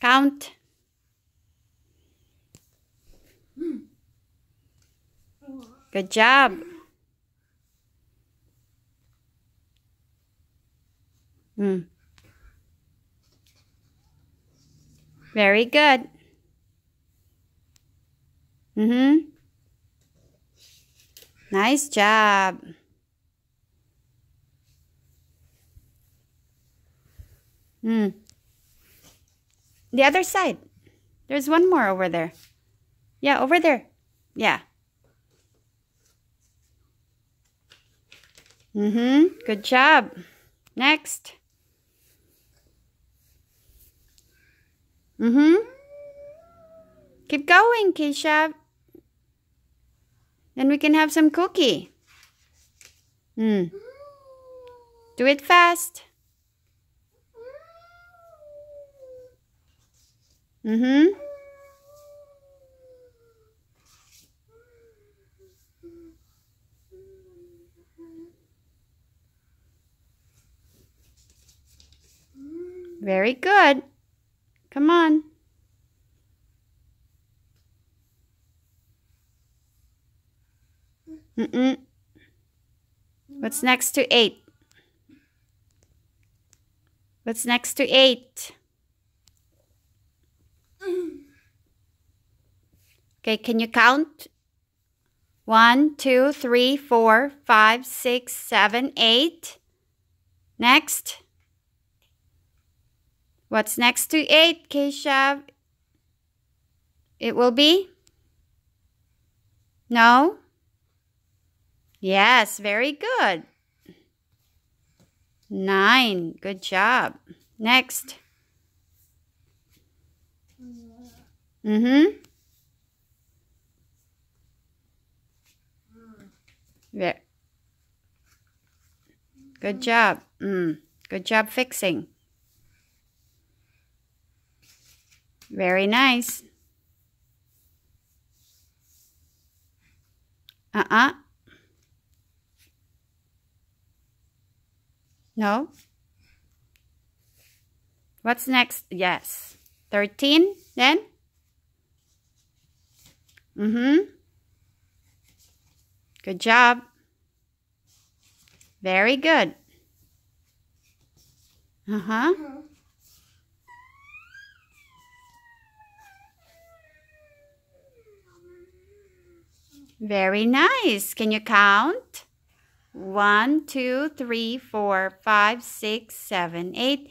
Count. Good job. Mm. Very good. Mm-hmm. Nice job. Mm. The other side. There's one more over there. Yeah, over there. Yeah. Mm-hmm. Good job. Next. Mm-hmm. Keep going, Keisha. Then we can have some cookie. Mm. Do it fast. Mm-hmm. Very good. Come on. Mm -mm. What's next to eight? What's next to eight? Okay, can you count? One, two, three, four, five, six, seven, eight. Next. What's next to eight, Keshav? It will be? No? Yes, very good. Nine. Good job. Next. Mm-hmm. Yeah. Good job. Mm. Good job fixing. Very nice. Uh-uh. No? What's next? Yes. 13 then? Mm-hmm. Good job. Very good. Uh-huh. Very nice. Can you count? One, two, three, four, five, six, seven, eight.